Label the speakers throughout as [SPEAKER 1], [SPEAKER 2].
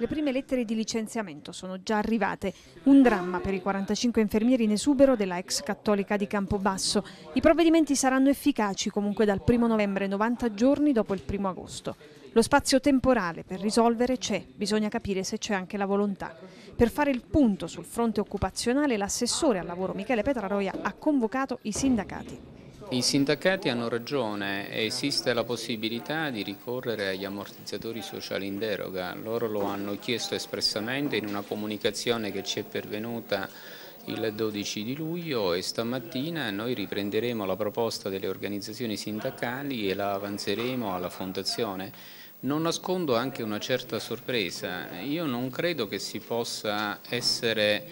[SPEAKER 1] Le prime lettere di licenziamento sono già arrivate. Un dramma per i 45 infermieri in esubero della ex cattolica di Campobasso. I provvedimenti saranno efficaci comunque dal 1 novembre, 90 giorni dopo il 1 agosto. Lo spazio temporale per risolvere c'è, bisogna capire se c'è anche la volontà. Per fare il punto sul fronte occupazionale, l'assessore al lavoro Michele Petraroia ha convocato i sindacati.
[SPEAKER 2] I sindacati hanno ragione, esiste la possibilità di ricorrere agli ammortizzatori sociali in deroga, loro lo hanno chiesto espressamente in una comunicazione che ci è pervenuta il 12 di luglio e stamattina noi riprenderemo la proposta delle organizzazioni sindacali e la avanzeremo alla Fondazione. Non nascondo anche una certa sorpresa, io non credo che si possa essere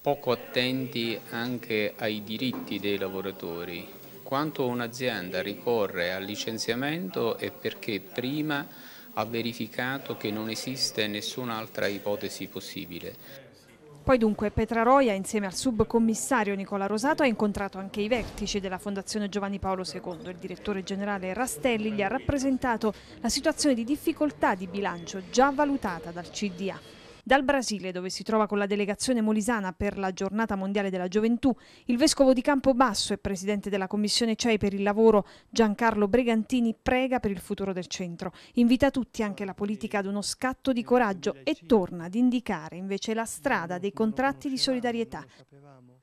[SPEAKER 2] poco attenti anche ai diritti dei lavoratori quanto un'azienda ricorre al licenziamento è perché prima ha verificato che non esiste nessun'altra ipotesi possibile.
[SPEAKER 1] Poi dunque Petraroia insieme al subcommissario Nicola Rosato ha incontrato anche i vertici della Fondazione Giovanni Paolo II. Il direttore generale Rastelli gli ha rappresentato la situazione di difficoltà di bilancio già valutata dal CDA. Dal Brasile, dove si trova con la delegazione molisana per la Giornata Mondiale della Gioventù, il vescovo di Campobasso e presidente della Commissione CEI per il lavoro Giancarlo Bregantini prega per il futuro del centro. Invita tutti anche la politica ad uno scatto di coraggio e torna ad indicare invece la strada dei contratti di solidarietà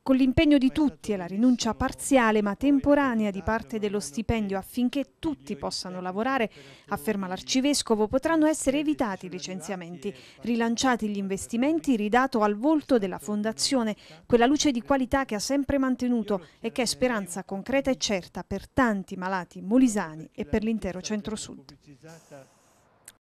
[SPEAKER 1] con l'impegno di tutti e la rinuncia parziale ma temporanea di parte dello stipendio affinché tutti possano lavorare, afferma l'Arcivescovo, potranno essere evitati i licenziamenti, rilanciati gli investimenti, ridato al volto della Fondazione quella luce di qualità che ha sempre mantenuto e che è speranza concreta e certa per tanti malati molisani e per l'intero centro-sud.